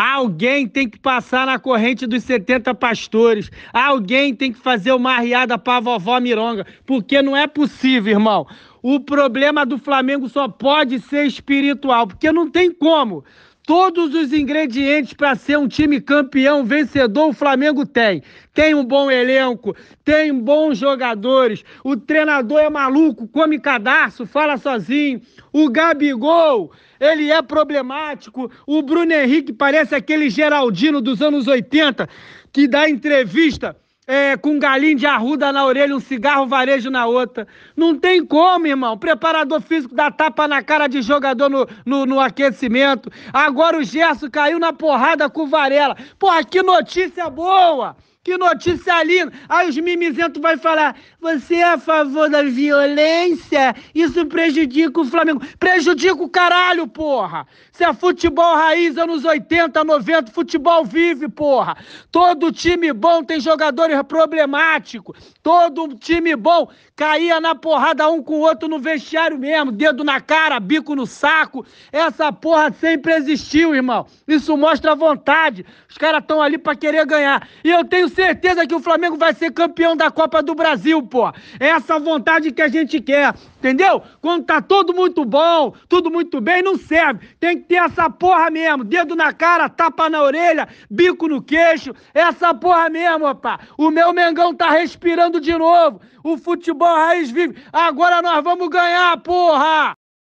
Alguém tem que passar na corrente dos 70 pastores. Alguém tem que fazer uma arriada para a vovó Mironga. Porque não é possível, irmão. O problema do Flamengo só pode ser espiritual. Porque não tem como todos os ingredientes para ser um time campeão, vencedor, o Flamengo tem. Tem um bom elenco, tem bons jogadores, o treinador é maluco, come cadarço, fala sozinho. O Gabigol, ele é problemático. O Bruno Henrique parece aquele Geraldino dos anos 80 que dá entrevista é, com um galinho de arruda na orelha, um cigarro, varejo na outra. Não tem como, irmão. Preparador físico dá tapa na cara de jogador no, no, no aquecimento. Agora o Gerson caiu na porrada com o Varela. Porra, que notícia boa! Que notícia linda! Aí os mimizentos vai falar: você é a favor da violência? Isso prejudica o Flamengo. Prejudica o caralho, porra! Se é futebol raiz anos 80, 90, futebol vive, porra! Todo time bom tem jogadores problemáticos. Todo time bom caía na porrada um com o outro no vestiário mesmo, dedo na cara, bico no saco. Essa porra sempre existiu, irmão. Isso mostra vontade. Os caras estão ali para querer ganhar. E eu tenho tenho certeza que o Flamengo vai ser campeão da Copa do Brasil, pô. É essa vontade que a gente quer, entendeu? Quando tá tudo muito bom, tudo muito bem, não serve. Tem que ter essa porra mesmo. Dedo na cara, tapa na orelha, bico no queixo. É essa porra mesmo, rapá. O meu Mengão tá respirando de novo. O futebol raiz vive. Agora nós vamos ganhar, porra!